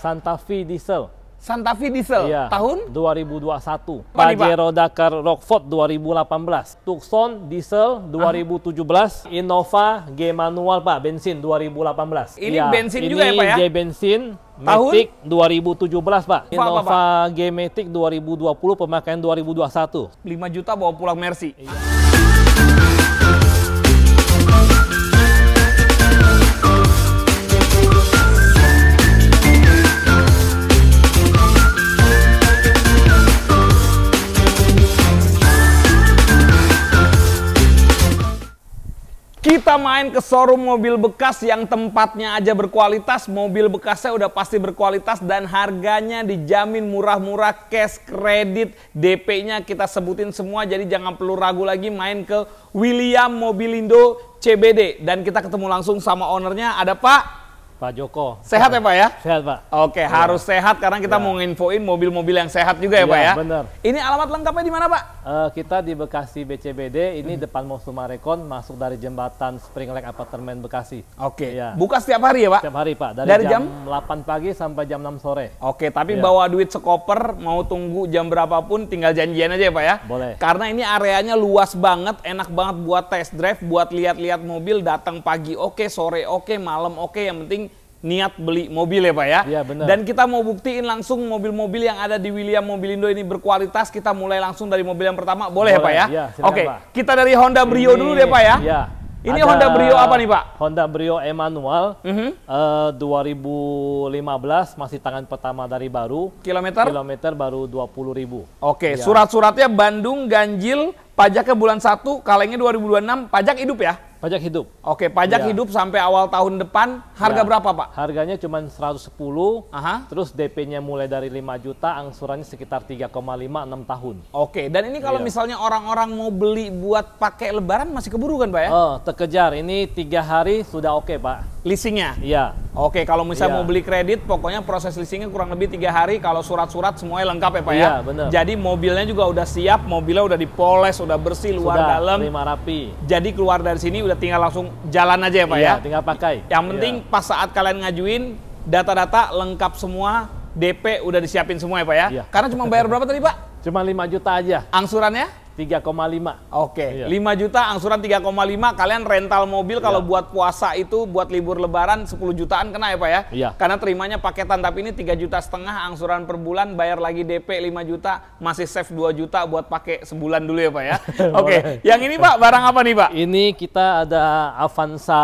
Santa Fe diesel. Santa Fe diesel iya, tahun 2021. Pajero Dakar Rockford 2018. Tucson diesel 2017. Ah. Innova G manual Pak bensin 2018. Ini iya. bensin ini juga ya Pak ya? Ini G bensin tahun Matic 2017 Pak. Innova apa, apa? G Matic 2020 pemakaian 2021. 5 juta bawa pulang Mercy. Iya. Kita main ke showroom mobil bekas yang tempatnya aja berkualitas, mobil bekasnya udah pasti berkualitas dan harganya dijamin murah-murah cash kredit, DP-nya kita sebutin semua jadi jangan perlu ragu lagi main ke William Mobilindo CBD dan kita ketemu langsung sama ownernya ada Pak Pak Joko. Sehat ya Pak ya? Sehat Pak. Oke, ya. harus sehat karena kita ya. mau nginfoin mobil-mobil yang sehat juga ya, ya Pak iya, ya? benar. Ini alamat lengkapnya di mana Pak? Uh, kita di Bekasi BCBD, ini hmm. depan Mall Marekon, masuk dari jembatan Spring Lake Apartemen Bekasi. Oke, ya. buka setiap hari ya Pak? Setiap hari Pak, dari, dari jam, jam 8 pagi sampai jam 6 sore. Oke, tapi ya. bawa duit sekoper, mau tunggu jam berapapun tinggal janjian aja ya Pak ya? Boleh. Karena ini areanya luas banget, enak banget buat test drive, buat lihat-lihat mobil, datang pagi oke, sore oke, malam oke, yang penting niat beli mobil ya Pak ya. Iya benar. Dan kita mau buktiin langsung mobil-mobil yang ada di William Mobilindo ini berkualitas. Kita mulai langsung dari mobil yang pertama, boleh, ya, boleh ya iya, Pak ya? ya Oke, okay. kita dari Honda Brio ini, dulu ya Pak ya. Iya. Ini ada Honda Brio apa nih Pak? Honda Brio Emanual uh -huh. uh, 2015 masih tangan pertama dari baru. Kilometer? Kilometer baru 20 ribu. Oke, ya. surat-suratnya Bandung, ganjil, pajaknya bulan 1, kalengnya 2026, pajak hidup ya? Pajak hidup. Oke, pajak ya. hidup sampai awal tahun depan harga ya. berapa, Pak? Harganya cuma 110. Aha. Terus DP-nya mulai dari 5 juta, angsurannya sekitar 3,5 6 tahun. Oke, dan ini kalau ya. misalnya orang-orang mau beli buat pakai lebaran masih keburu kan, Pak ya? Oh, terkejar. Ini tiga hari sudah oke, Pak leasingnya. Iya. Oke, kalau misalnya ya. mau beli kredit, pokoknya proses leasingnya kurang lebih tiga hari. Kalau surat-surat semuanya lengkap ya pak ya. Iya, benar. Jadi mobilnya juga udah siap, mobilnya udah dipoles, udah bersih luar sudah, dalam. Terima rapi. Jadi keluar dari sini udah tinggal langsung jalan aja ya pak ya. ya. Tinggal pakai. Yang penting ya. pas saat kalian ngajuin data-data lengkap semua, DP udah disiapin semua ya pak ya. Iya. Karena cuma bayar berapa tadi pak? Cuma 5 juta aja. Angsurannya? 3,5. Oke, iya. 5 juta angsuran 3,5 kalian rental mobil iya. kalau buat puasa itu buat libur lebaran 10 jutaan kena ya Pak ya? Iya. Karena terimanya paketan tapi ini 3 juta setengah angsuran per bulan bayar lagi DP 5 juta masih save 2 juta buat pakai sebulan dulu ya Pak ya. Oke, yang ini Pak barang apa nih Pak? Ini kita ada Avanza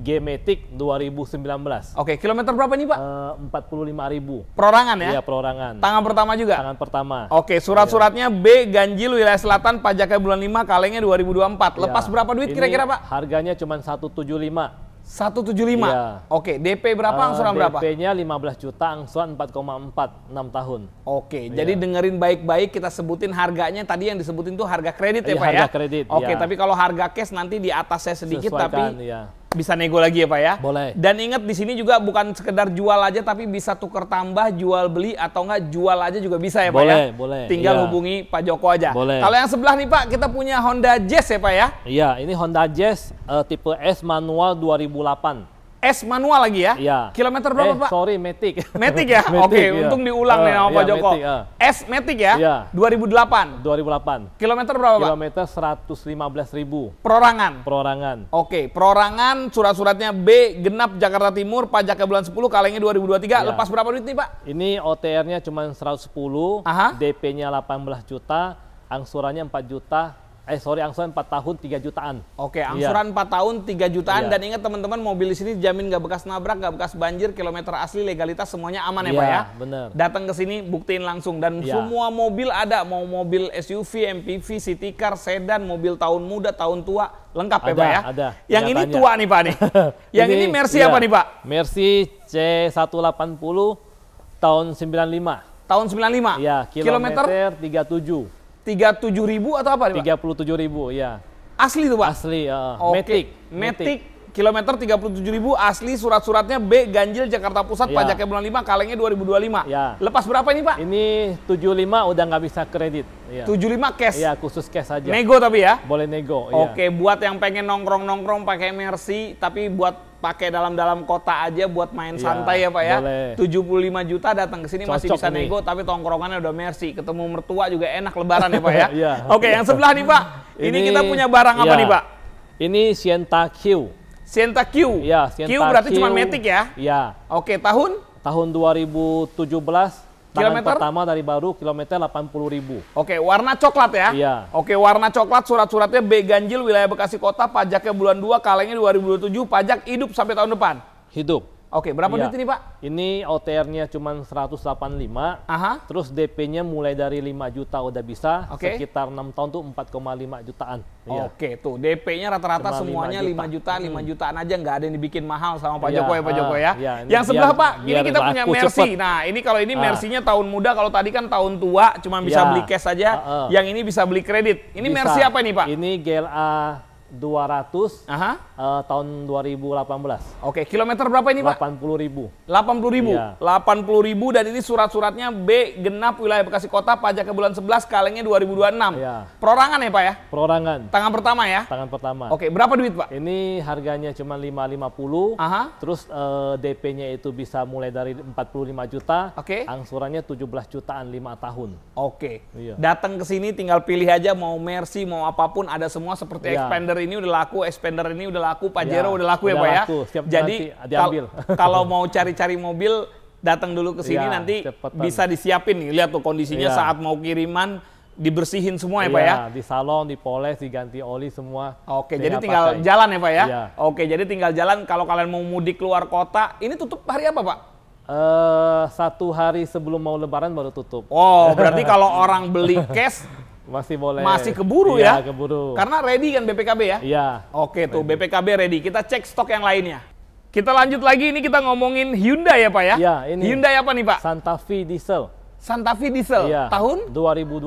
Gemetik 2019. Oke, kilometer berapa nih Pak? Eh, uh, 45 ribu. Perorangan ya? Iya, perorangan. Tangan pertama juga? Tangan pertama. Oke, surat-suratnya iya. B, Ganjil, Wilayah Selatan, pajaknya bulan 5, kalengnya 2024. Ya. Lepas berapa duit kira-kira Pak? Harganya cuma 175. 175. Iya. Oke, DP berapa uh, angsuran DP berapa? DP-nya 15 juta, angsuran 4,4 6 tahun. Oke, iya. jadi dengerin baik-baik kita sebutin harganya. Tadi yang disebutin tuh harga kredit ya, iya, Pak ya? harga ya? kredit. Oke, iya. tapi kalau harga cash nanti di atasnya sedikit Sesuaikan, tapi iya bisa nego lagi ya Pak ya. Boleh. Dan ingat di sini juga bukan sekedar jual aja tapi bisa tukar tambah, jual beli atau enggak jual aja juga bisa ya boleh, Pak ya. Boleh, boleh. Tinggal iya. hubungi Pak Joko aja. Boleh. Kalau yang sebelah nih Pak, kita punya Honda Jazz ya Pak ya. Iya, ini Honda Jazz uh, tipe S manual 2008. S manual lagi ya? Iya. Kilometer berapa, eh, Pak? Sorry, Matic. Matic ya? Oke, okay, iya. untung diulang uh, nih sama eh, iya, Pak Joko. Matic, uh. Eh. S metik ya? Iya. 2008. 2008. Kilometer berapa, Pak? Kilometer 115 ribu. Perorangan. Perorangan. Oke, okay, perorangan surat-suratnya B genap Jakarta Timur pajaknya bulan 10 kalengnya 2023. Iya. Lepas berapa duit nih, Pak? Ini OTR-nya cuma 110, DP-nya 18 juta, angsurannya 4 juta, eh sorry angsuran 4 tahun 3 jutaan. Oke, iya. angsuran yeah. 4 tahun 3 jutaan yeah. dan ingat teman-teman mobil di sini jamin nggak bekas nabrak, nggak bekas banjir, kilometer asli, legalitas semuanya aman ya, Pak iya, ya. Bener. Datang ke sini buktiin langsung dan yeah. semua mobil ada, mau mobil SUV, MPV, city car, sedan, mobil tahun muda, tahun tua, lengkap ya, ada, ya Pak ya. Ada. Yang ini tua nih Pak nih. Yang ini, ini Mercy yeah. apa nih Pak? Mercy C180 tahun 95. Tahun 95. Iya, kilometer, kilometer 37 tiga tujuh ribu atau apa nih puluh tujuh ribu ya. Asli tuh Pak? Asli, ya. Uh, okay. Metik. tiga Kilometer tujuh ribu asli surat-suratnya B Ganjil Jakarta Pusat ya. pajaknya bulan lima kalengnya dua dua ribu 2025. Ya. Lepas berapa ini Pak? Ini tujuh lima udah nggak bisa kredit. Ya. lima cash. Iya, khusus cash aja. Nego tapi ya. Boleh nego. Iya. Oke, okay, ya. buat yang pengen nongkrong-nongkrong pakai Mercy tapi buat pakai dalam-dalam kota aja buat main ya, santai ya Pak ya. Boleh. 75 juta datang ke sini masih bisa nego tapi tongkrongannya udah mercy. Ketemu mertua juga enak lebaran ya Pak ya. ya. Oke, yang sebelah nih Pak. Ini, ini kita punya barang ya. apa iya. nih Pak? Ini Sienta Q. Sienta Q. Iya, ya, Sienta Q berarti cuma metik ya? Ya. Oke, tahun? Tahun 2017 kilometer pertama dari baru kilometer 80 ribu. Oke, warna coklat ya? Iya. Oke, warna coklat, surat-suratnya B ganjil wilayah Bekasi Kota, pajaknya bulan 2, kalengnya 2027, pajak hidup sampai tahun depan? Hidup. Oke, berapa iya. duit ini Pak? Ini OTR-nya cuma 185. Aha. Terus DP-nya mulai dari 5 juta udah bisa. Okay. Sekitar 6 tahun tuh 4,5 jutaan. Iya. Oke, tuh DP-nya rata-rata semuanya 5 juta. 5 juta, 5 hmm. jutaan aja nggak ada yang dibikin mahal sama Pak iya, Joko ya Pak uh, ah, Joko ya. Iya, yang sebelah Pak, ini kita punya Mercy. Cepet. Nah, ini kalau ini uh. Mercy-nya tahun muda, kalau tadi kan tahun tua cuma bisa iya. beli cash aja. Uh, uh. Yang ini bisa beli kredit. Ini bisa. Mercy apa nih Pak? Ini GLA 200 Aha. Uh, tahun 2018. Oke, kilometer berapa ini Pak? 80 ribu. 80 ribu? Iya. 80 ribu dan ini surat-suratnya B genap wilayah Bekasi Kota pajak ke bulan 11 kalengnya 2026. Iya. Perorangan ya Pak ya? Perorangan. Tangan pertama ya? Tangan pertama. Oke, berapa duit Pak? Ini harganya cuma 550. Aha. Terus uh, eh, DP-nya itu bisa mulai dari 45 juta. Oke. Angsurannya 17 jutaan 5 tahun. Oke. Iya. Datang ke sini tinggal pilih aja mau Mercy, mau apapun ada semua seperti iya. Expander ini udah laku, Expander ini udah laku, Pajero ya, udah laku ya, udah ya Pak laku. ya. Siap Jadi diambil. kalau mau cari-cari mobil datang dulu ke sini ya, nanti cepetan. bisa disiapin nih. Lihat tuh kondisinya ya. saat mau kiriman dibersihin semua ya, ya Pak ya. di salon, dipoles, diganti oli semua. Oke, jadi tinggal pakai. jalan ya Pak ya? ya. Oke, jadi tinggal jalan kalau kalian mau mudik keluar kota, ini tutup hari apa Pak? Uh, satu hari sebelum mau lebaran baru tutup. Oh, berarti kalau orang beli cash Masih boleh. Masih keburu iya, ya? keburu. Karena ready kan BPKB ya? Iya. Oke tuh, ready. BPKB ready. Kita cek stok yang lainnya. Kita lanjut lagi, ini kita ngomongin Hyundai ya Pak ya? Iya, ini. Hyundai apa nih Pak? Santa Fe Diesel. Santa Fe diesel iya, tahun 2021.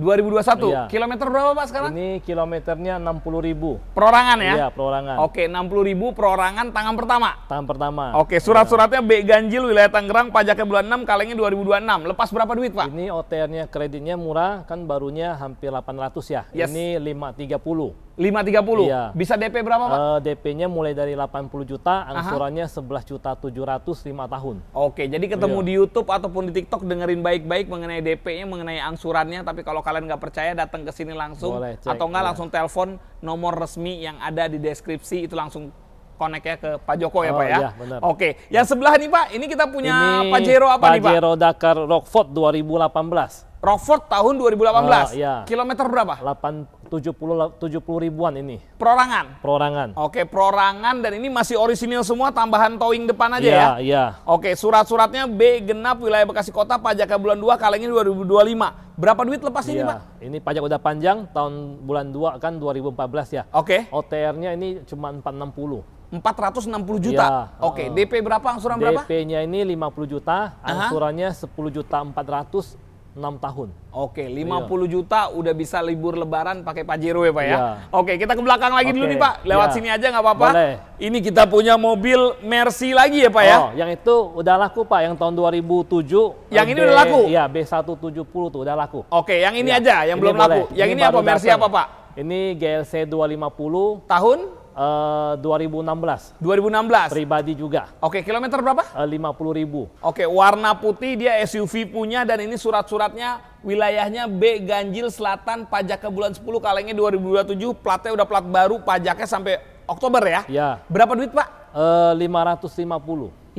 2021. Iya. Kilometer berapa Pak sekarang? Ini kilometernya 60.000. Perorangan ya? Iya, perorangan. Oke, 60.000 perorangan tangan pertama. Tangan pertama. Oke, iya. surat-suratnya B ganjil wilayah Tangerang pajaknya bulan 6 kalengnya 2026. Lepas berapa duit, Pak? Ini OTR-nya kreditnya murah kan barunya hampir 800 ya. Yes. Ini 530. 530. Iya. Bisa DP berapa, Pak? Uh, eh, DP-nya mulai dari 80 juta, angsurannya sebelas 11 juta 700 5 tahun. Oke, jadi ketemu iya. di YouTube ataupun di TikTok dengerin baik-baik mengenai DP-nya, mengenai angsurannya, tapi kalau kalian nggak percaya datang ke sini langsung Boleh, cek, atau nggak ya. langsung telepon nomor resmi yang ada di deskripsi itu langsung connect ya ke Pak Joko ya oh, Pak ya. Iya, benar. Oke, yang iya. sebelah nih Pak, ini kita punya ini Pajero apa Pajero nih Pak? Pajero Dakar Rockford 2018. Rockford tahun 2018. Uh, iya. Kilometer berapa? 8 70 70 ribuan ini. Perorangan. Perorangan. Oke, perorangan dan ini masih orisinil semua tambahan towing depan aja iya, ya. Iya, iya. Oke, surat-suratnya B genap wilayah Bekasi Kota pajak bulan 2 kalengnya 2025. Berapa duit lepas ya, ini, iya, Pak? Ini pajak udah panjang tahun bulan 2 kan 2014 ya. Oke. OTR-nya ini cuma 460. 460 juta. Ya, Oke, uh, DP berapa angsuran DP berapa? DP-nya ini 50 juta, angsurannya uh -huh. 10 juta 400, 6 tahun. Oke, 50 iya. juta udah bisa libur lebaran pakai Pajero ya Pak ya. Iya. Oke, kita ke belakang lagi Oke. dulu nih Pak. Lewat iya. sini aja nggak apa-apa. Ini kita punya mobil Mercy lagi ya Pak oh, ya. Oh, yang itu udah laku Pak, yang tahun 2007. Yang B, ini udah laku? Iya, B170 tuh udah laku. Oke, yang ini iya. aja, yang ini belum boleh. laku. Yang ini, ini apa Mercy apa Pak? Ini GLC 250. Tahun? 2016. Eh, 2016. Pribadi juga. Oke, okay, kilometer berapa? Uh, puluh ribu. Oke, okay, warna putih dia SUV punya dan ini surat-suratnya wilayahnya B Ganjil Selatan pajak ke bulan 10 kalengnya 2027 platnya udah plat baru pajaknya sampai Oktober ya? Iya. Berapa duit Pak? Uh, 550. 550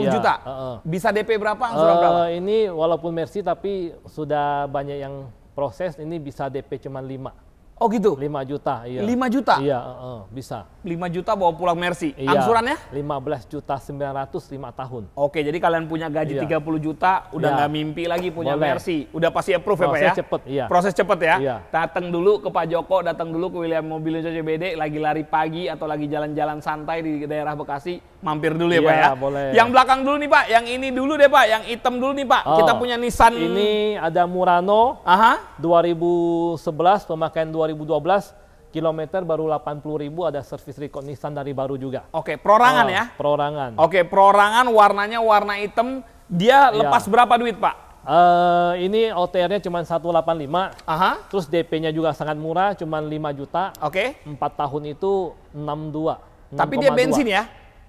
iya, juta. Uh, uh. Bisa DP berapa? Angsuran uh, berapa? Ini walaupun Mercy tapi sudah banyak yang proses ini bisa DP cuma 5. Oh gitu. 5 juta, iya. 5 juta? Iya, uh, bisa. 5 juta bawa pulang Mercy. Iya. Angsurannya? 15 juta 900 5 tahun. Oke, jadi kalian punya gaji iya. 30 juta, udah iya. nggak iya. mimpi lagi punya Boleh. Mercy. Udah pasti approve Proses ya, Pak ya? cepet, iya. Proses cepet ya? Iya. Datang dulu ke Pak Joko, datang dulu ke William Mobil CBD, lagi lari pagi atau lagi jalan-jalan santai di daerah Bekasi, mampir dulu ya iya, Pak ya? boleh. Yang belakang dulu nih Pak, yang ini dulu deh Pak, yang hitam dulu nih Pak. Oh. Kita punya Nissan. Ini ada Murano, Aha. 2011, pemakaian 2000 2012 kilometer baru 80 ribu ada service record Nissan dari baru juga. Oke, okay, perorangan oh, ya? Perorangan. Oke, okay, perorangan warnanya warna hitam. Dia iya. lepas yeah. berapa duit, Pak? Uh, ini OTR-nya cuma 185. Aha. Terus DP-nya juga sangat murah, cuma 5 juta. Oke. Okay. 4 tahun itu 62. 6, Tapi dia bensin ya?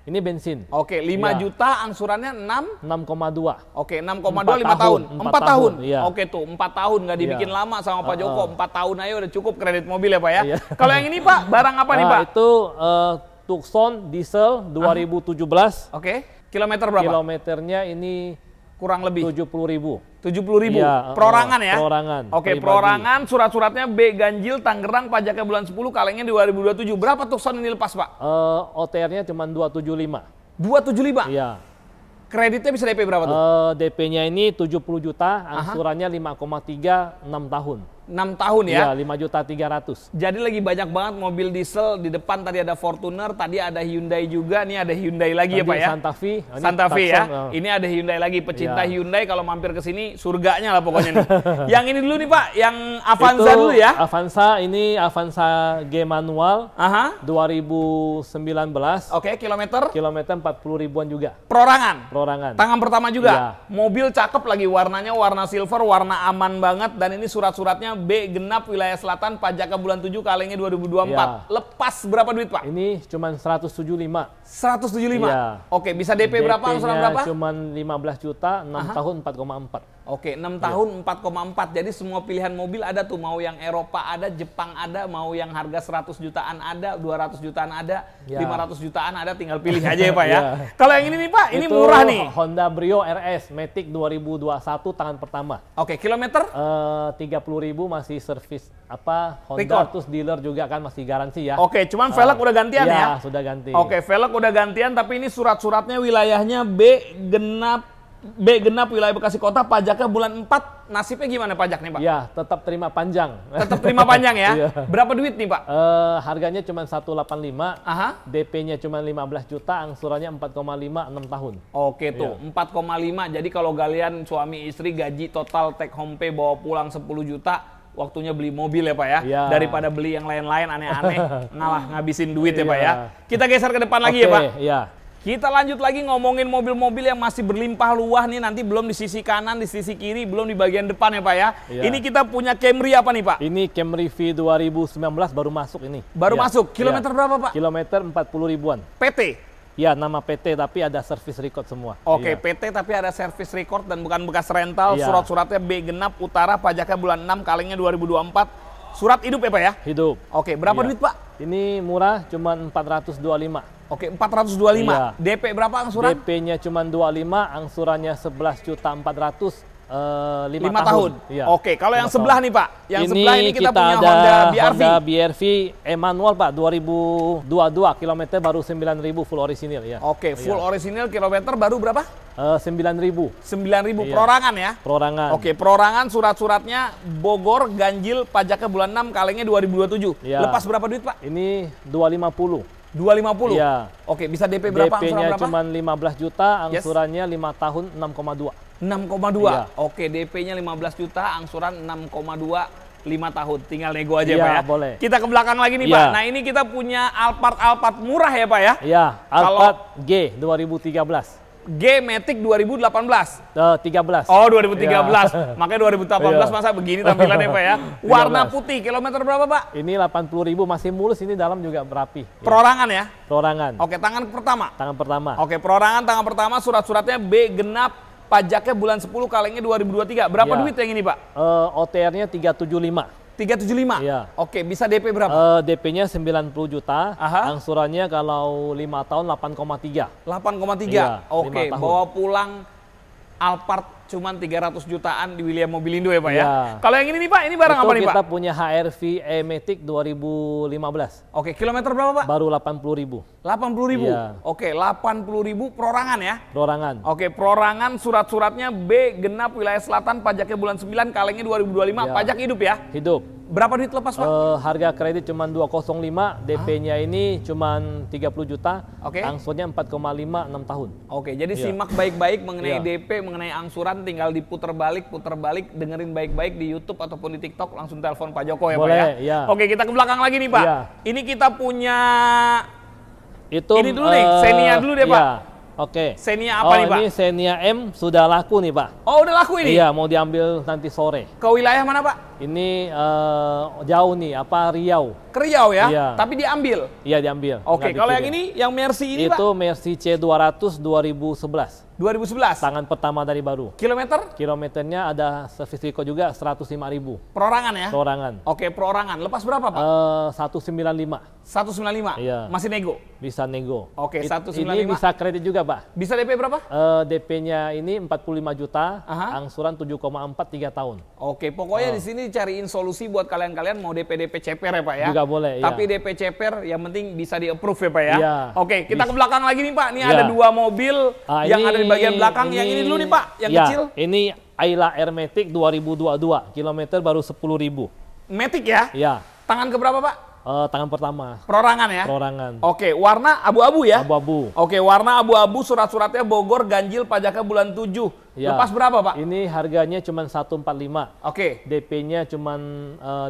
Ini bensin. Oke, 5 ya. juta angsurannya 6 6,2. Oke, 6,2 5 tahun. 4 tahun. 4 tahun. Ya. Oke tuh, 4 tahun nggak iya. dibikin ya. lama sama Pak uh, Joko. 4 tahun aja udah cukup kredit mobil ya, Pak ya. ya. Kalau yang ini Pak, barang apa nih, ah, Pak? Uh, itu uh, Tucson diesel 2017. Oke. Okay. Kilometer berapa? Kilometernya ini kurang lebih 70 ribu tujuh puluh ribu ya, perorangan ya perorangan oke okay, perorangan surat-suratnya B Ganjil Tangerang pajaknya bulan sepuluh kalengnya dua dua ribu tujuh berapa tuh son ini lepas pak uh, eh, OTR-nya cuma dua tujuh lima 275 275 iya kreditnya bisa DP berapa tuh uh, eh, DP-nya ini tujuh puluh juta angsurannya lima koma tiga enam tahun 6 tahun ya. Iya, 5 juta 300. Jadi lagi banyak banget mobil diesel di depan tadi ada Fortuner, tadi ada Hyundai juga, ini ada Hyundai lagi ya, tadi ya Pak ya. Santa Fe. Ini Santa Fe ya. Oh. Ini ada Hyundai lagi, pecinta ya. Hyundai kalau mampir ke sini surganya lah pokoknya nih. yang ini dulu nih Pak, yang Avanza Itu, dulu ya. Avanza ini Avanza G manual Aha. 2019. Oke, okay, kilometer? Kilometer 40 ribuan juga. Perorangan. Perorangan. Tangan pertama juga. Ya. Mobil cakep lagi warnanya warna silver, warna aman banget dan ini surat-suratnya B genap wilayah selatan pajak bulan 7 kalengnya 2024. Ya. Lepas berapa duit, Pak? Ini cuma 175. 175. Ya. Oke, bisa DP, DP berapa angsuran berapa? Cuman 15 juta, 6 Aha. tahun 4,4. Oke, 6 iya. tahun koma 4,4. Jadi semua pilihan mobil ada tuh, mau yang Eropa ada, Jepang ada, mau yang harga 100 jutaan ada, 200 jutaan ada, yeah. 500 jutaan ada, tinggal pilih aja ya Pak ya. yeah. Kalau yang ini nih Pak, ini Itu murah nih. Honda Brio RS Matic 2021 tangan pertama. Oke, okay, kilometer? Eh uh, 30.000 masih servis apa Honda Record. terus dealer juga kan masih garansi ya. Oke, okay, cuman velg uh, udah gantian ya. Ya, sudah ganti. Oke, okay, velg udah gantian tapi ini surat-suratnya wilayahnya B genap B genap wilayah Bekasi Kota pajaknya bulan 4 nasibnya gimana pajaknya Pak? Ya tetap terima panjang. Tetap terima panjang ya. Iya. Berapa duit nih Pak? Uh, harganya cuma 185, Aha. DP-nya cuma 15 juta, angsurannya 4,5 6 tahun. Oke iya. tuh, ya. 4,5. Jadi kalau kalian suami istri gaji total take home pay bawa pulang 10 juta, waktunya beli mobil ya Pak ya. ya. Daripada beli yang lain-lain aneh-aneh, ngalah ngabisin duit ya, ya Pak ya. Iya. Kita geser ke depan okay, lagi ya Pak. Ya. Kita lanjut lagi ngomongin mobil-mobil yang masih berlimpah luah nih nanti belum di sisi kanan, di sisi kiri, belum di bagian depan ya Pak ya. ya. Ini kita punya Camry apa nih Pak? Ini Camry V 2019 baru masuk ini. Baru ya. masuk. Kilometer ya. berapa Pak? Kilometer 40 ribuan. PT? Ya, nama PT tapi ada service record semua. Oke, iya. PT tapi ada service record dan bukan bekas rental. Iya. Surat-suratnya B genap utara pajaknya bulan 6 kalengnya 2024. Surat hidup ya, Pak ya? Hidup. Oke, berapa iya. duit, Pak? Ini murah cuma 425. Oke, 425. Iya. DP berapa angsuran? DP-nya cuma 25, angsurannya 11.400. Uh, lima, lima tahun. tahun. Ya. Oke, kalau yang sebelah tahun. nih Pak, yang ini sebelah ini kita, kita punya ada Honda BRV. Honda BRV e manual Pak, 2022 kilometer baru 9000 full orisinil ya. Oke, iya. full ya. orisinil kilometer baru berapa? Eh, sembilan ribu. Sembilan ribu iya. perorangan ya? Perorangan. Oke, perorangan surat-suratnya Bogor, ganjil, pajaknya bulan 6, kalengnya 2027. Ya. Lepas berapa duit Pak? Ini 250. 250. Iya. Oke, bisa DP berapa? DP-nya cuma 15 juta, angsurannya yes. 5 tahun 6,2. 6,2. Iya. Oke, DP-nya 15 juta, angsuran 6,2 5 tahun. Tinggal nego aja, iya, Pak ya. boleh. Kita ke belakang lagi nih, iya. Pak. Nah, ini kita punya Alphard Alphard murah ya, Pak ya? Iya, Alphard Kalau... G 2013. G-Matic 2018. Uh, 13. Oh, 2013. Ya. Makanya 2018 ya. masa begini tampilannya Pak ya. Warna 13. putih, kilometer berapa Pak? Ini 80 ribu, masih mulus ini dalam juga rapi. Perorangan ya? Perorangan. Oke, tangan pertama? Tangan pertama. Oke, perorangan tangan pertama, surat-suratnya B genap, pajaknya bulan 10, kalengnya 2023. Berapa ya. duit yang ini Pak? Uh, OTR-nya 375 tiga 375. Iya. Oke, bisa DP berapa? Uh, DP-nya 90 juta. Aha. Angsurannya kalau lima tahun delapan koma tiga, delapan koma tiga, iya, Oke, bawa pulang Alphard cuman 300 jutaan di William Mobilindo ya Pak ya. ya. Kalau yang ini nih Pak, ini barang Itu apa nih Pak? Kita punya HRV E-Matic 2015. Oke, kilometer berapa Pak? Baru 80 ribu. 80 ribu? Ya. Oke, 80 ribu perorangan ya? Perorangan. Oke, perorangan surat-suratnya B genap wilayah selatan, pajaknya bulan 9, kalengnya 2025, ya. pajak hidup ya? Hidup. Berapa duit lepas Pak? Uh, harga kredit cuma 205, DP-nya ah? ini cuma 30 juta, okay. angsurnya 4,5 6 tahun. Oke, okay, jadi yeah. simak baik-baik mengenai yeah. DP, mengenai angsuran tinggal diputer balik, puter balik, dengerin baik-baik di YouTube ataupun di TikTok langsung telepon Pak Joko ya Boleh, Pak ya. Yeah. Oke, okay, kita ke belakang lagi nih Pak. Yeah. Ini kita punya itu ini dulu uh, nih, Xenia eh, dulu deh yeah. Pak. Oke. Okay. Xenia apa oh, nih Pak? ini Xenia M sudah laku nih Pak. Oh udah laku ini? Iya mau diambil nanti sore. Ke wilayah mana Pak? Ini uh, jauh nih apa Riau. Ke Riau ya? Iya. Tapi diambil? Iya diambil. Oke okay. kalau yang ini yang Mercy ini Itu Pak? Itu Mercy C200 2011. 2011? Tangan pertama dari baru. Kilometer? Kilometernya ada service record juga 105 ribu. Perorangan ya? Perorangan. Oke okay, perorangan. Lepas berapa Pak? Uh, eh, 195. 195. Iya. Masih nego. Bisa nego. Oke, okay, 195. Ini bisa kredit juga, Pak. Bisa DP berapa? Uh, eh, DP-nya ini 45 juta, Aha. angsuran 7,4 tiga tahun. Oke, pokoknya oh. di sini cariin solusi buat kalian-kalian mau DP DP ceper ya, Pak ya. Juga boleh, iya. Tapi iya. DP ceper yang penting bisa di-approve ya, Pak ya. Iya. Oke, kita bisa. ke belakang lagi nih, Pak. ini iya. ada dua mobil ah, yang ini, ada di bagian belakang, ini, yang ini dulu nih, Pak, yang iya, kecil. ini Ayla Airmatic 2022, kilometer baru sepuluh ribu metik ya? Iya. Tangan ke berapa, Pak? Uh, tangan pertama. Perorangan ya? Perorangan. Oke, warna abu-abu ya? Abu-abu. Oke, warna abu-abu surat-suratnya Bogor ganjil pajaknya bulan 7. Ya. Lepas berapa, Pak? Ini harganya cuma 145. Oke. DP-nya cuma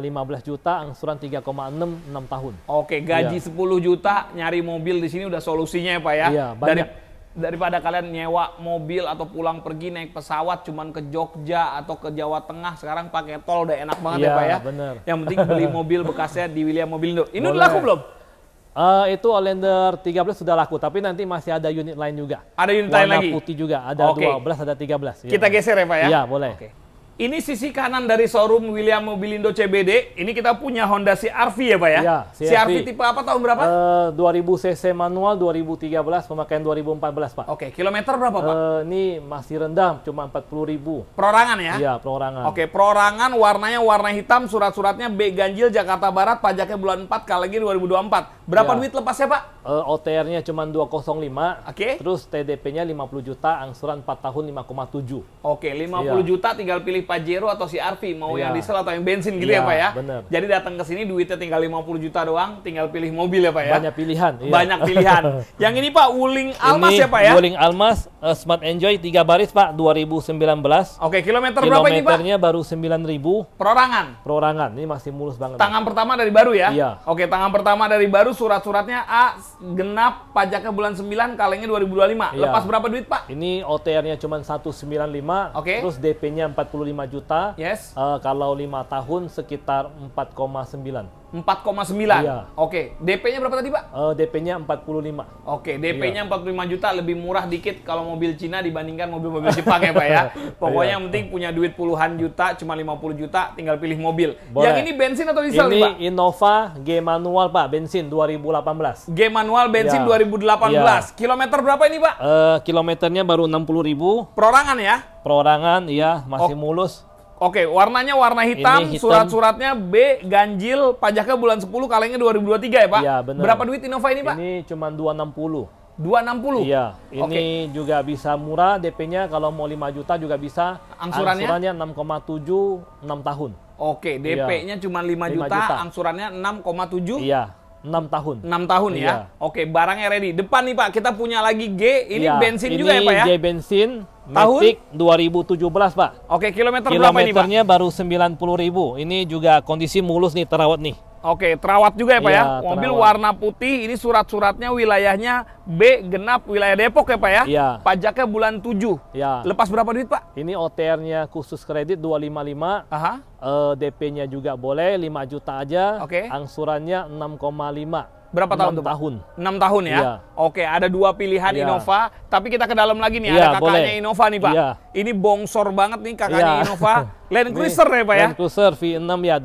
uh, eh, 15 juta, angsuran 3,6 6 tahun. Oke, gaji ya. 10 juta nyari mobil di sini udah solusinya ya, Pak ya? Iya, banyak. Dari daripada kalian nyewa mobil atau pulang pergi naik pesawat cuman ke Jogja atau ke Jawa Tengah sekarang pakai tol udah enak banget ya, ya Pak ya. Bener. Yang penting beli mobil bekasnya di William Mobil Indo. Ini udah laku belum? Uh, itu Outlander 13 sudah laku, tapi nanti masih ada unit lain juga. Ada unit lain lagi? putih juga, ada okay. 12, ada 13. Iya. Kita ya. geser ya Pak ya? Iya, boleh. Okay. Ini sisi kanan dari showroom William Mobilindo CBD. Ini kita punya Honda CRV ya Pak ya? ya CRV. tipe apa tahun berapa? Uh, eh, 2000 cc manual, 2013, pemakaian 2014 Pak. Oke, okay, kilometer berapa Pak? Uh, ini masih rendah, cuma 40 ribu. Perorangan ya? Iya, perorangan. Oke, okay, perorangan warnanya warna hitam, surat-suratnya B Ganjil Jakarta Barat, pajaknya bulan 4, kali lagi 2024. Berapa ya. duit lepasnya, Pak? Uh, eh, OTR-nya cuma 205. Oke. Okay. Terus TDP-nya 50 juta, angsuran 4 tahun 5,7. Oke, okay, 50 ya. juta tinggal pilih Pajero atau si Arfi, mau ya. yang iya. diesel atau yang bensin gitu ya, ya Pak ya? Bener. Jadi datang ke sini duitnya tinggal 50 juta doang, tinggal pilih mobil ya, Pak ya? Banyak pilihan. Iya. Banyak pilihan. yang ini Pak, Wuling Almas ya, Pak ya? Wuling Almas uh, Smart Enjoy 3 baris, Pak, 2019. Oke, okay, kilometer berapa ini, Pak? Kilometernya baru 9000. Perorangan. Perorangan. Ini masih mulus banget. Tangan pak. pertama dari baru ya? Iya. Oke, tangan pertama dari baru surat-suratnya A genap pajaknya bulan 9 kalengnya 2025. Iya. Lepas berapa duit, Pak? Ini OTR-nya cuma 195, okay. terus DP-nya 45 juta. Yes. Uh, kalau 5 tahun sekitar 4,9 empat 4,9. Iya. Oke, DP-nya berapa tadi, Pak? Uh, eh, DP-nya empat puluh lima. Oke, DP-nya iya. empat puluh lima juta lebih murah dikit kalau mobil Cina dibandingkan mobil-mobil Jepang ya, Pak ya. Iya. Pokoknya iya. yang penting punya duit puluhan juta, cuma lima puluh juta, tinggal pilih mobil. Boleh. Yang ini bensin atau diesel, ini nih, Pak? Ini Innova G manual, Pak, bensin dua ribu delapan belas. G manual bensin iya. dua ribu delapan belas. Kilometer berapa ini, Pak? Uh, kilometernya baru enam puluh ribu. Perorangan ya? Perorangan, iya, masih oh. mulus. Oke, warnanya warna hitam, hitam. surat-suratnya B, ganjil, pajaknya bulan 10, kalengnya 2023 ya, Pak? Iya, benar. Berapa duit Innova ini, Pak? Ini cuma 260. 260. Iya, ini okay. juga bisa murah DP-nya kalau mau 5 juta juga bisa. Angsurannya? Angsurannya 6,7 6 tahun. Oke, DP-nya iya. cuma 5, 5 juta, juta, angsurannya 6,7 Iya. 6 tahun. 6 tahun ya. Iya. Oke, barangnya ready. Depan nih Pak, kita punya lagi G, ini iya, bensin ini juga ya Pak ya? Ini G bensin, tahun Matic 2017 Pak. Oke, kilometer berapa ini Pak? Kilometernya baru 90 ribu. Ini juga kondisi mulus nih, terawat nih. Oke, terawat juga ya Pak ya. ya? Mobil terawat. warna putih, ini surat-suratnya wilayahnya B genap wilayah Depok ya Pak ya? ya. Pajaknya bulan 7. Ya. Lepas berapa duit Pak? Ini OTR-nya khusus kredit 255. Aha. Uh, eh, DP-nya juga boleh 5 juta aja. Oke. Angsurannya 6,5 berapa tahun enam tahun. 6 tahun ya. Iya. Oke, ada dua pilihan iya. Innova, tapi kita ke dalam lagi nih iya, ada kakaknya boleh. Innova nih, Pak. Iya. Ini bongsor banget nih kakaknya iya. Innova Land Cruiser nih, ya, Pak ya. Land Cruiser V6 ya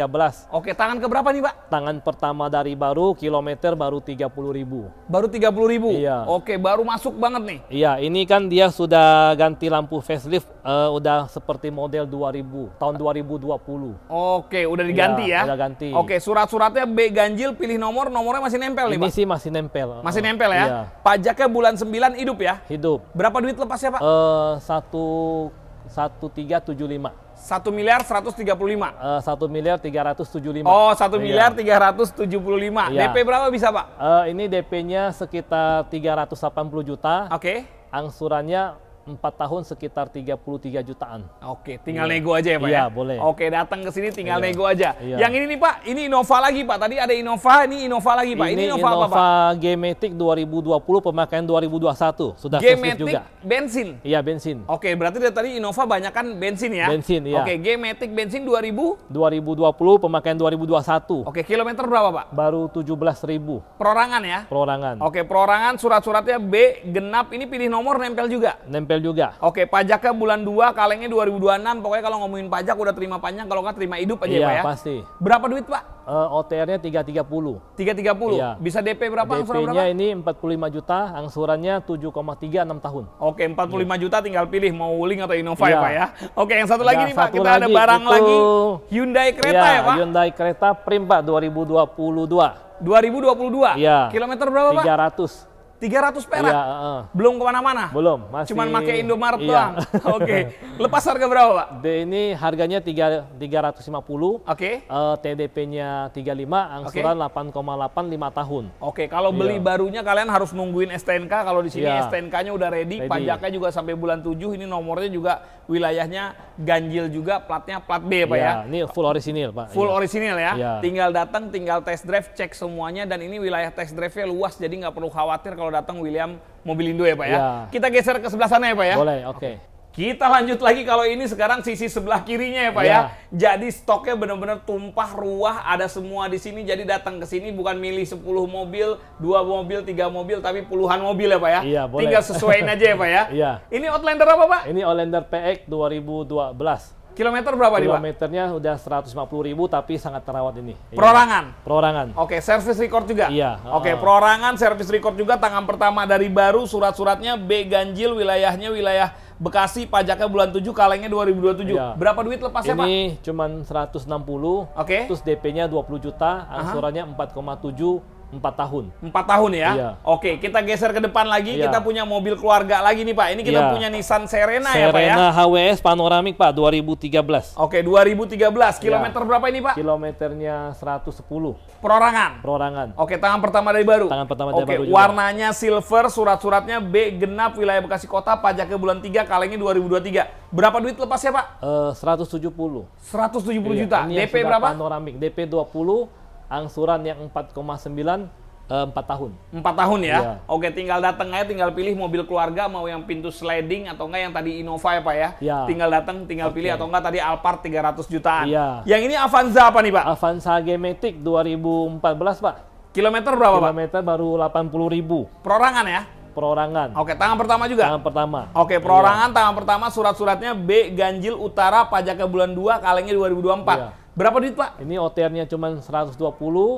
2013. Oke, tangan ke berapa nih, Pak? Tangan pertama dari baru, kilometer baru 30 ribu. Baru 30 ribu? Iya. Oke, baru masuk banget nih. Iya, ini kan dia sudah ganti lampu facelift uh, udah seperti model 2000, tahun 2020. Oke, udah iya, diganti iya, ya. Udah ganti. Oke, surat-suratnya B ganjil pilih nomor nomornya masih nempel nih, Ini sih masih nempel. Masih nempel ya? Iya. Pajaknya bulan 9 hidup ya? Hidup. Berapa duit lepasnya, Pak? Eh, satu tiga tujuh lima. Satu miliar seratus tiga puluh lima. Satu miliar tiga ratus tujuh eh, lima. Oh, satu miliar tiga ratus tujuh puluh lima. Oh, iya. iya. DP berapa bisa, Pak? Uh, ini DP-nya sekitar tiga ratus delapan puluh juta. Oke. Okay. Angsurannya 4 tahun sekitar 33 jutaan. Oke, tinggal iya. nego aja ya Pak iya, ya? boleh. Oke, datang ke sini tinggal iya. nego aja. Iya. Yang ini nih Pak, ini Innova lagi Pak. Tadi ada Innova, ini Innova lagi Pak. Ini, ini Innova, Innova apa Pak? Gematic 2020 pemakaian 2021. Sudah Gematic juga. bensin? Iya, bensin. Oke, berarti dari tadi Innova banyak kan bensin ya? Bensin, iya. Oke, Gematic bensin 2000? 2020 pemakaian 2021. Oke, kilometer berapa Pak? Baru 17 ribu. Perorangan ya? Perorangan. Oke, perorangan surat-suratnya B, genap. Ini pilih nomor nempel juga? Nempel juga. Oke, pajaknya bulan 2, kalengnya 2026. Pokoknya kalau ngomongin pajak udah terima panjang, kalau nggak terima hidup aja ya, iya, ya Pak ya? pasti. Berapa duit Pak? Uh, OTR-nya 330. 330? Iya. Bisa DP berapa? DP-nya ini 45 juta, angsurannya 7,36 tahun. Oke, 45 iya. juta tinggal pilih mau Wuling atau Innova ya, iya. ya Pak ya? Oke, yang satu iya, lagi ya, nih Pak, kita lagi, ada barang itu... lagi. Hyundai kereta iya, ya Pak? Hyundai kereta Prim Pak 2022. 2022? Iya. Kilometer berapa Pak? 300. Tiga ratus perak. Iya, uh, Belum kemana-mana? Belum. Masih... Cuman pakai Indomaret iya. doang. Oke. Okay. Lepas harga berapa, Pak? De, ini harganya tiga 3, 350. Oke. Okay. Uh, eh, TDP-nya tiga 35, angsuran koma delapan lima tahun. Oke, okay. kalau beli iya. barunya kalian harus nungguin STNK. Kalau di sini iya. STNK-nya udah ready, ready, pajaknya juga sampai bulan tujuh. Ini nomornya juga wilayahnya ganjil juga, platnya plat B, Pak iya. ya. Ini full orisinil, Pak. Full iya. orisinil ya. Iya. Tinggal datang, tinggal test drive, cek semuanya dan ini wilayah test drive-nya luas jadi nggak perlu khawatir kalau kalau datang William mobil Indo ya Pak ya. ya. Kita geser ke sebelah sana ya Pak ya. Boleh, oke. Okay. Kita lanjut lagi kalau ini sekarang sisi sebelah kirinya ya Pak ya. ya. Jadi stoknya benar-benar tumpah ruah ada semua di sini. Jadi datang ke sini bukan milih 10 mobil, dua mobil, tiga mobil tapi puluhan mobil ya Pak ya. Iya, boleh. Tinggal sesuaiin aja ya Pak ya. Iya. Ini Outlander apa Pak? Ini Outlander PX 2012. Kilometer berapa nih, Pak? Kilometernya udah 150 ribu tapi sangat terawat ini. Iya. Perorangan? Ya. Perorangan. Oke, okay, service record juga? Iya. Oke, okay, perorangan, service record juga, tangan pertama dari baru, surat-suratnya B ganjil, wilayahnya wilayah Bekasi, pajaknya bulan 7, kalengnya 2027. Iya. Berapa duit lepasnya, ini Pak? Ini enam 160, Oke. Okay. terus DP-nya 20 juta, angsurannya uh -huh. 4,7 Empat tahun. Empat tahun ya? Iya. Oke, kita geser ke depan lagi. Iya. Kita punya mobil keluarga lagi nih Pak. Ini kita iya. punya Nissan Serena, Serena ya Pak ya? Serena HWS panoramik Pak, 2013. Oke, 2013. Iya. Kilometer iya. berapa ini Pak? Kilometernya 110. Perorangan? Perorangan. Oke, tangan pertama dari baru? Tangan pertama dari Oke, baru Oke, warnanya silver, surat-suratnya B, genap, wilayah Bekasi Kota, pajaknya bulan 3, kalengnya 2023. Berapa duit lepas ya Pak? Uh, 170. 170 iya. juta? DP berapa? Panoramik, DP 20 angsuran yang 4,9 eh, empat tahun. Empat tahun ya. ya. Oke, tinggal datang aja, tinggal pilih mobil keluarga mau yang pintu sliding atau enggak yang tadi Innova ya Pak ya. ya. Tinggal datang, tinggal okay. pilih atau enggak tadi Alphard 300 jutaan. Ya. Yang ini Avanza apa nih Pak? Avanza Gematic 2014 Pak. Kilometer berapa Kilometer Pak? Kilometer baru 80 ribu. Perorangan ya? perorangan. Oke, tangan pertama juga? Tangan pertama. Oke, perorangan iya. tangan pertama surat-suratnya B Ganjil Utara pajak bulan 2 kalengnya 2024. Iya. Berapa duit Pak? Ini OTR-nya cuma 120,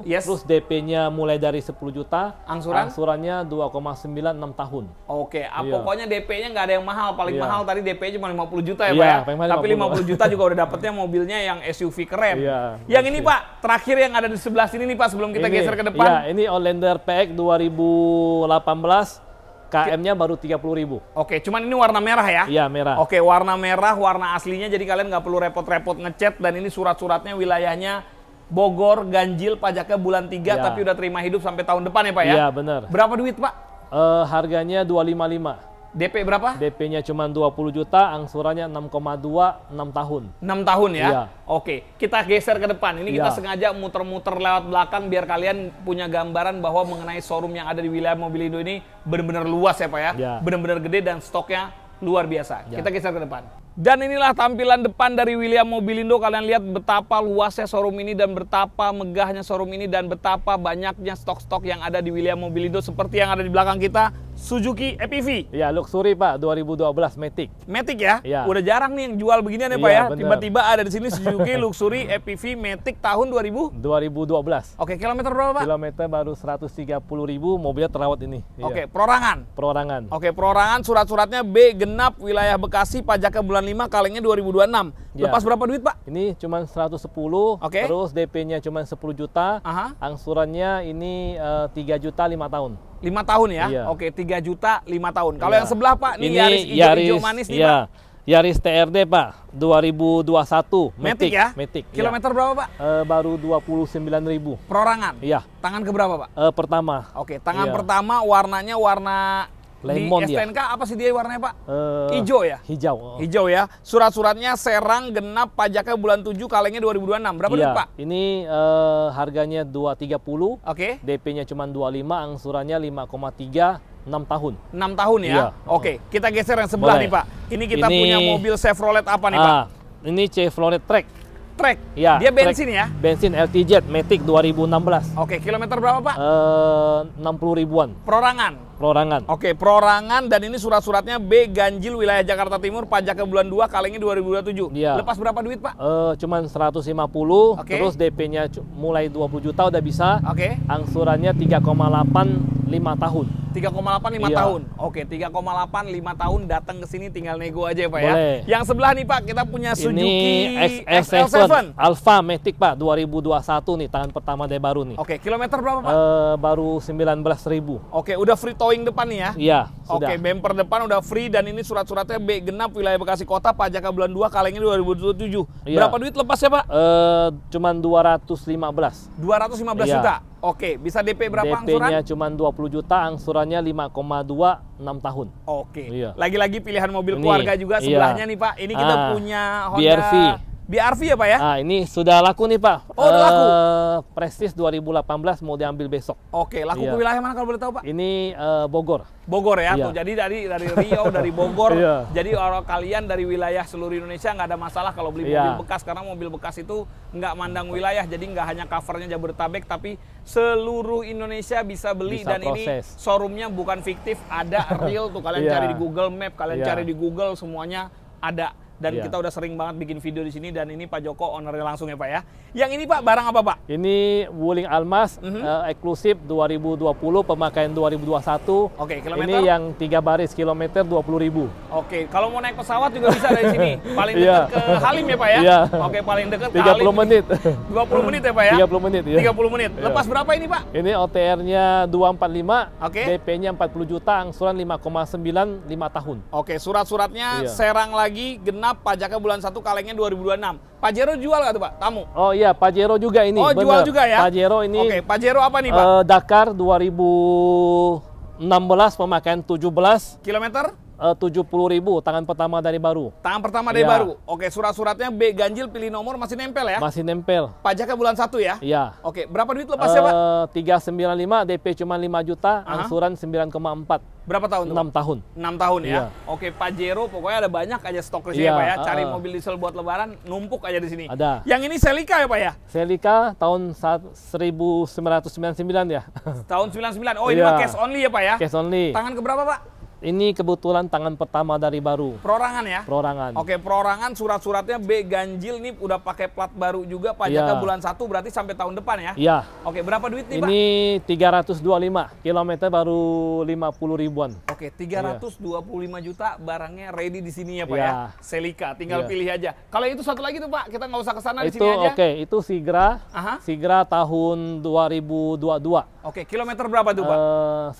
yes. terus DP-nya mulai dari 10 juta. Angsuran? Angsurannya 2,96 tahun. Oke, okay. ah, iya. pokoknya DP-nya nggak ada yang mahal. Paling iya. mahal tadi DP-nya cuma 50 juta ya iya, Pak ya? Tapi 50 juta juga udah dapetnya mobilnya yang SUV keren. Iya, yang ini Pak, terakhir yang ada di sebelah sini nih Pak sebelum kita ini, geser ke depan. Iya, ini Outlander PX 2018 KM-nya baru tiga puluh ribu. Oke, cuman ini warna merah ya? Iya, merah. Oke, warna merah, warna aslinya jadi kalian nggak perlu repot-repot ngecat dan ini surat-suratnya wilayahnya Bogor, ganjil, pajaknya bulan tiga. ya. tapi udah terima hidup sampai tahun depan ya Pak ya? Iya, benar. Berapa duit Pak? Uh, harganya lima. DP berapa? DP-nya cuma 20 juta, angsurannya 6,2 6 tahun. 6 tahun ya? Iya. Oke, kita geser ke depan. Ini iya. kita sengaja muter-muter lewat belakang biar kalian punya gambaran bahwa mengenai showroom yang ada di wilayah Mobilindo ini benar-benar luas ya Pak ya? Iya. Benar-benar gede dan stoknya luar biasa. Iya. Kita geser ke depan. Dan inilah tampilan depan dari William Mobilindo. Kalian lihat betapa luasnya showroom ini dan betapa megahnya showroom ini dan betapa banyaknya stok-stok yang ada di William Mobilindo seperti yang ada di belakang kita Suzuki EPV. ya Luxury Pak, 2012 Matic. Matic ya? ya. Udah jarang nih yang jual beginian ya, Pak iya, ya. Tiba-tiba ada di sini Suzuki Luxury EPV Matic tahun 2000? 2012. Oke, kilometer berapa Pak? Kilometer baru 130 ribu, mobilnya terawat ini. Iya. Oke, perorangan? Perorangan. Oke, perorangan surat-suratnya B genap wilayah Bekasi, pajaknya bulan 5, kalengnya 2026. Ya. Lepas berapa duit Pak? Ini cuma 110, Oke. terus DP-nya cuma 10 juta, Aha. angsurannya ini uh, eh, 3 juta 5 tahun lima tahun ya. Iya. Oke, 3 juta lima tahun. Kalau iya. yang sebelah Pak, ini Yaris hijau manis nih iya. Pak. Yaris TRD Pak, 2021 Metik ya? Metik. Iya. Kilometer iya. berapa Pak? E, baru ribu. Perorangan? Iya. Tangan keberapa Pak? E, pertama. Oke, tangan iya. pertama warnanya warna Lemon di STNK ya. apa sih dia warnanya pak? Uh, hijau ya? Hijau. Oh. Hijau ya. Surat-suratnya Serang genap pajaknya bulan 7 kalengnya 2026. Berapa iya, duit pak? Ini uh, harganya 230. Oke. Okay. DP-nya cuma 25, angsurannya 5,3. 6 tahun. 6 tahun ya? Iya. Oke, okay. kita geser yang sebelah Boleh. nih Pak. Ini kita ini, punya mobil Chevrolet apa nih ah, Pak? Ini Chevrolet Track. Track. Ya, Dia bensin ya? Bensin LTJ Matic 2016. Oke, kilometer berapa, Pak? Eh, enam puluh ribuan. Perorangan. Perorangan. Oke, perorangan dan ini surat-suratnya B Ganjil wilayah Jakarta Timur pajak ke bulan 2 puluh 2027. Ya. Lepas berapa duit, Pak? Eh, cuman 150. Oke. Terus DP-nya mulai 20 juta udah bisa. Oke. Okay. Angsurannya 3,8 5 tahun. 3,8 5 iya. tahun. Oke, 3,8 5 tahun datang ke sini tinggal nego aja ya, Pak ya. Boleh. ya. Yang sebelah nih Pak, kita punya Suzuki Ini XS7 XL7. Alpha Matic Pak 2021 nih tangan pertama dia baru nih. Oke, kilometer berapa Pak? Uh, baru 19.000. Oke, udah free towing depan nih ya? Iya, sudah. Oke, bumper depan udah free dan ini surat-suratnya B genap wilayah Bekasi Kota pajak bulan 2 kalengnya 2027. Iya. Berapa duit lepas ya Pak? Eh uh, cuman 215. 215 iya. juta. Oke, bisa DP berapa DP angsuran? DP-nya cuma 20 juta, angsurannya dua enam tahun. Oke. Iya. Lagi-lagi pilihan mobil ini, keluarga juga iya. sebelahnya iya. nih Pak. Ini kita ah, punya Honda BRV. BRV ya Pak ya? Nah, ini sudah laku nih Pak. Oh, sudah laku. Eh, Prestis Prestige 2018 mau diambil besok. Oke, laku iya. ke wilayah mana kalau boleh tahu Pak? Ini uh, Bogor. Bogor ya. Iya. Tuh, jadi dari dari Riau, dari Bogor. iya. Jadi orang kalian dari wilayah seluruh Indonesia nggak ada masalah kalau beli iya. mobil bekas karena mobil bekas itu nggak mandang wilayah. Jadi nggak hanya covernya Jabodetabek tapi seluruh Indonesia bisa beli bisa dan proses. ini showroomnya bukan fiktif, ada real tuh kalian iya. cari di Google Map, kalian iya. cari di Google semuanya ada dan iya. kita udah sering banget bikin video di sini dan ini Pak Joko ownernya langsung ya Pak ya. Yang ini Pak barang apa Pak? Ini Wuling Almas mm -hmm. uh, eksklusif 2020 pemakaian 2021. Oke, okay, kilometer. Ini yang tiga baris kilometer 20.000. Oke, okay, kalau mau naik pesawat juga bisa dari sini. Paling iya. dekat ke Halim ya Pak ya. Yeah. Oke, okay, paling dekat 30 Halim. menit. 20 menit ya Pak ya? 30 menit ya. 30 menit. Yeah. Lepas berapa ini Pak? Ini OTR-nya 245, okay. DP-nya 40 juta, angsuran 5,9 5 tahun. Oke, okay, surat-suratnya yeah. serang lagi genap maaf, pajaknya bulan 1 kalengnya 2026. Pajero jual nggak tuh Pak? Tamu? Oh iya, Pajero juga ini. Oh, bener. jual juga ya? Pajero ini. Oke, okay, Pajero apa nih Pak? Uh, Dakar 2016 pemakaian 17 kilometer uh, puluh ribu tangan pertama dari baru. Tangan pertama dari ya. baru. Oke, surat-suratnya B ganjil pilih nomor masih nempel ya? Masih nempel. Pajaknya bulan 1 ya? Iya. Oke, berapa duit lepasnya, uh, Pak? 395, eh, DP cuma 5 juta, uh -huh. angsuran 9,4. Berapa tahun? Tuh? tahun. 6 tahun ya. Iya. Oke, Pajero pokoknya ada banyak aja stok di sini, iya, Pak ya. Cari uh, mobil diesel buat lebaran numpuk aja di sini. Ada. Yang ini Selika ya, Pak ya? Selika tahun 1999 ya. Tahun 99. Oh, iya. ini mah cash only ya, Pak ya? Cash only. Tangan ke berapa, Pak? Ini kebetulan tangan pertama dari baru. Perorangan ya? Perorangan. Oke, perorangan surat-suratnya B ganjil nih udah pakai plat baru juga pajaknya ya. bulan 1 berarti sampai tahun depan ya? Iya. Oke, berapa duit nih, ini Pak? Ini 325 kilometer baru 50 ribuan. Oke, 325 ya. juta barangnya ready di sini ya, Pak ya. ya? Selika, tinggal ya. pilih aja. Kalau itu satu lagi tuh, Pak, kita nggak usah ke sana di sini aja. Oke, itu Sigra. Aha. Sigra tahun 2022. Oke, kilometer berapa tuh, Pak?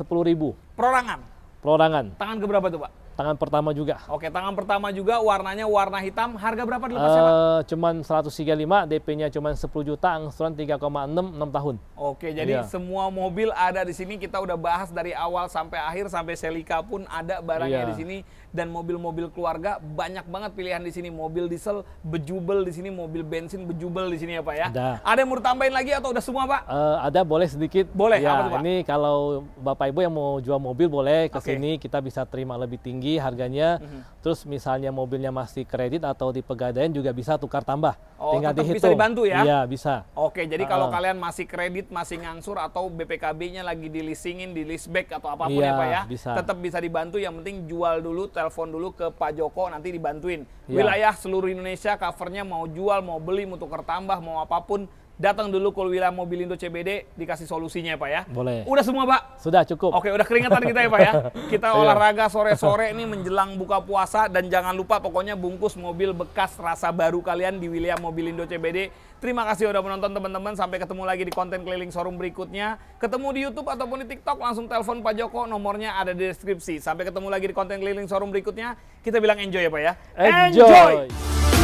Uh, ribu. Perorangan. Perorangan. Tangan keberapa tuh Pak? Tangan pertama juga. Oke, tangan pertama juga warnanya warna hitam. Harga berapa dilepasnya, uh, Pak? Eh, cuman 135, DP-nya cuman 10 juta, angsuran 3,6 6 tahun. Oke, jadi yeah. semua mobil ada di sini. Kita udah bahas dari awal sampai akhir sampai Selika pun ada barangnya yeah. di sini dan mobil-mobil keluarga banyak banget pilihan di sini mobil diesel bejubel di sini mobil bensin bejubel di sini ya pak ya ada, ada yang mau tambahin lagi atau udah semua pak uh, ada boleh sedikit boleh ya apa itu, pak? ini kalau bapak ibu yang mau jual mobil boleh ke sini okay. kita bisa terima lebih tinggi harganya mm -hmm. terus misalnya mobilnya masih kredit atau di pegadaian juga bisa tukar tambah oh, tinggal dihitung bisa dibantu ya iya bisa oke jadi uh -uh. kalau kalian masih kredit masih ngangsur atau BPKB-nya lagi di leasingin di leaseback atau apapun iya, ya pak ya bisa. tetap bisa dibantu yang penting jual dulu telepon dulu ke Pak Joko nanti dibantuin. Ya. Wilayah seluruh Indonesia covernya mau jual, mau beli, mau tukar tambah, mau apapun datang dulu ke mobil Mobilindo CBD dikasih solusinya ya Pak ya. Boleh. Udah semua Pak? Sudah cukup. Oke, udah keringetan kita ya Pak ya. Kita olahraga sore-sore ini menjelang buka puasa dan jangan lupa pokoknya bungkus mobil bekas rasa baru kalian di William Mobilindo CBD. Terima kasih udah menonton teman-teman. Sampai ketemu lagi di konten keliling showroom berikutnya. Ketemu di YouTube ataupun di TikTok langsung telepon Pak Joko. Nomornya ada di deskripsi. Sampai ketemu lagi di konten keliling showroom berikutnya. Kita bilang enjoy ya Pak ya. Enjoy! enjoy!